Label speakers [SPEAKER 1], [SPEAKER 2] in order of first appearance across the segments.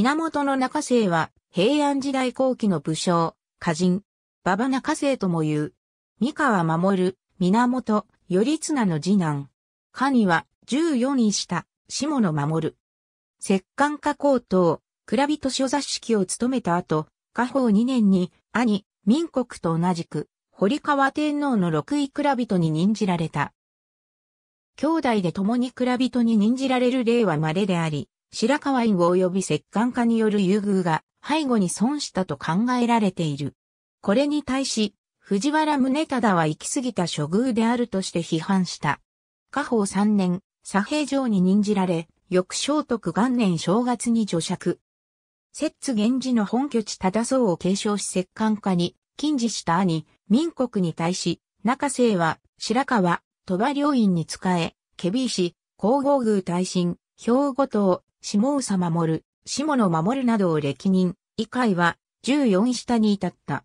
[SPEAKER 1] 源の中世は、平安時代後期の武将、歌人、馬場中世とも言う。三河守、源、頼綱の次男。神は、14位下、下野守。摂関家高等、蔵人所座敷を務めた後、家宝2年に、兄、民国と同じく、堀川天皇の六位蔵人に任じられた。兄弟で共に蔵人に任じられる例は稀であり、白河院及び石管家による優遇が背後に損したと考えられている。これに対し、藤原宗忠は行き過ぎた処遇であるとして批判した。下宝3年、左平城に任じられ、翌聖徳元年正月に除爵。摂津源氏の本拠地忠宗を継承し石管家に、近似した兄、民国に対し、中世は、白川、鳥羽両院に仕え、ケビー氏、皇后宮大臣、兵庫島、下総守、下野守などを歴任、以下は14下に至った。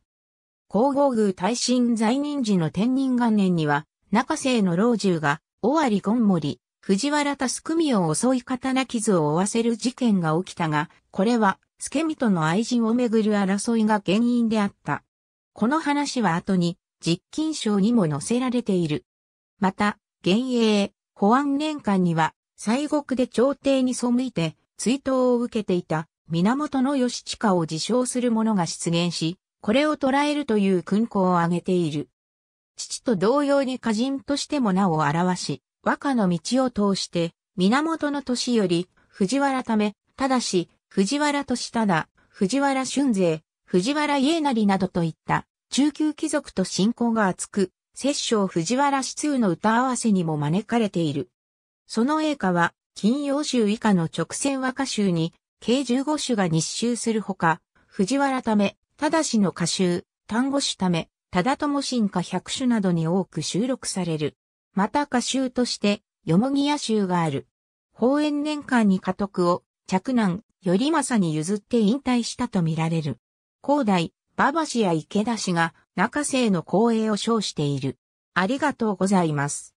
[SPEAKER 1] 皇后宮大臣在任時の天任元年には、中世の老中が、尾張権森、藤原タスクミを襲い刀傷を負わせる事件が起きたが、これは、助ミとの愛人をめぐる争いが原因であった。この話は後に、実金賞にも載せられている。また、現営、保安年間には、西国で朝廷に背いて追悼を受けていた源義親を自称する者が出現し、これを捉えるという勲功を挙げている。父と同様に歌人としても名を表し、和歌の道を通して、源の年より、藤原為、ただし、藤原た忠、藤原春勢、藤原家成などといった、中級貴族と信仰が厚く、摂政藤原四通の歌合わせにも招かれている。その英歌は、金曜州以下の直線和歌集に、計15種が日集するほか、藤原ため、ただしの歌集、単語種ため、ただとも進化100種などに多く収録される。また歌集として、よもぎや集がある。法園年間に家督を、より頼政に譲って引退したとみられる。高台、馬場氏や池田氏が中世の光栄を称している。ありがとうございます。